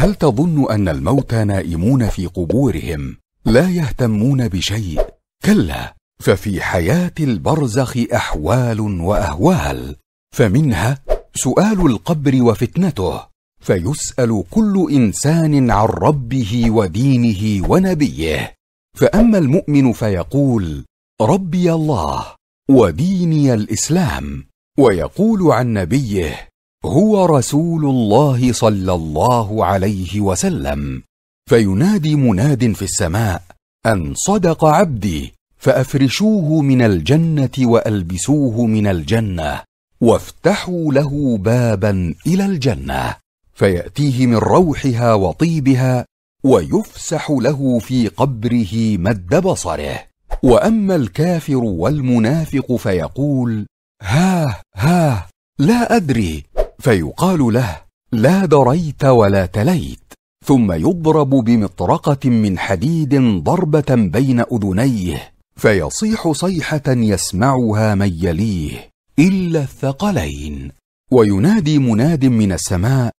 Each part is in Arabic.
هل تظن ان الموتى نائمون في قبورهم لا يهتمون بشيء كلا ففي حياه البرزخ احوال واهوال فمنها سؤال القبر وفتنته فيسال كل انسان عن ربه ودينه ونبيه فاما المؤمن فيقول ربي الله وديني الاسلام ويقول عن نبيه هو رسول الله صلى الله عليه وسلم فينادي مناد في السماء ان صدق عبدي فافرشوه من الجنه والبسوه من الجنه وافتحوا له بابا الى الجنه فياتيه من روحها وطيبها ويفسح له في قبره مد بصره واما الكافر والمنافق فيقول ها ها لا ادري فيقال له لا دريت ولا تليت ثم يضرب بمطرقه من حديد ضربه بين اذنيه فيصيح صيحه يسمعها من يليه الا الثقلين وينادي مناد من السماء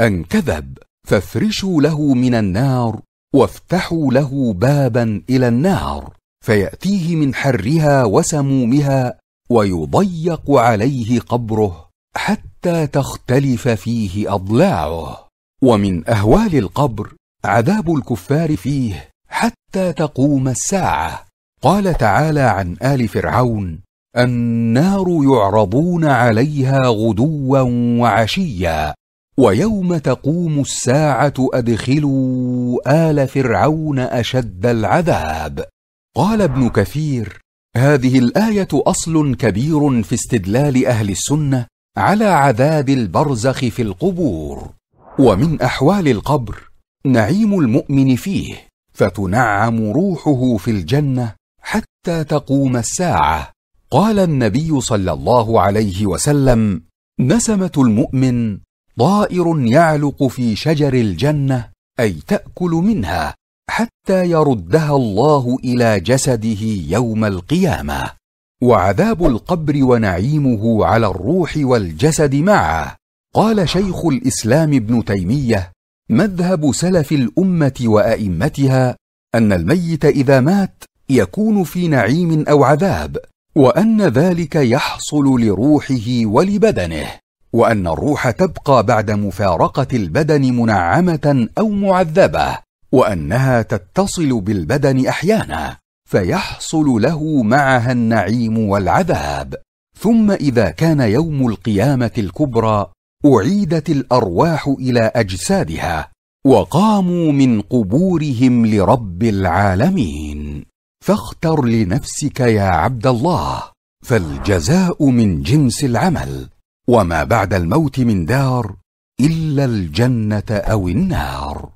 ان كذب فافرشوا له من النار وافتحوا له بابا الى النار فياتيه من حرها وسمومها ويضيق عليه قبره حتى تختلف فيه اضلاعه ومن اهوال القبر عذاب الكفار فيه حتى تقوم الساعه قال تعالى عن ال فرعون النار يعرضون عليها غدوا وعشيا ويوم تقوم الساعه ادخلوا ال فرعون اشد العذاب قال ابن كثير هذه الايه اصل كبير في استدلال اهل السنه على عذاب البرزخ في القبور ومن احوال القبر نعيم المؤمن فيه فتنعم روحه في الجنه حتى تقوم الساعه قال النبي صلى الله عليه وسلم نسمه المؤمن طائر يعلق في شجر الجنه اي تاكل منها حتى يردها الله الى جسده يوم القيامه وعذاب القبر ونعيمه على الروح والجسد معه قال شيخ الاسلام ابن تيميه مذهب سلف الامه وائمتها ان الميت اذا مات يكون في نعيم او عذاب وان ذلك يحصل لروحه ولبدنه وان الروح تبقى بعد مفارقه البدن منعمه او معذبه وانها تتصل بالبدن احيانا فيحصل له معها النعيم والعذاب ثم اذا كان يوم القيامه الكبرى اعيدت الارواح الى اجسادها وقاموا من قبورهم لرب العالمين فاختر لنفسك يا عبد الله فالجزاء من جنس العمل وما بعد الموت من دار الا الجنه او النار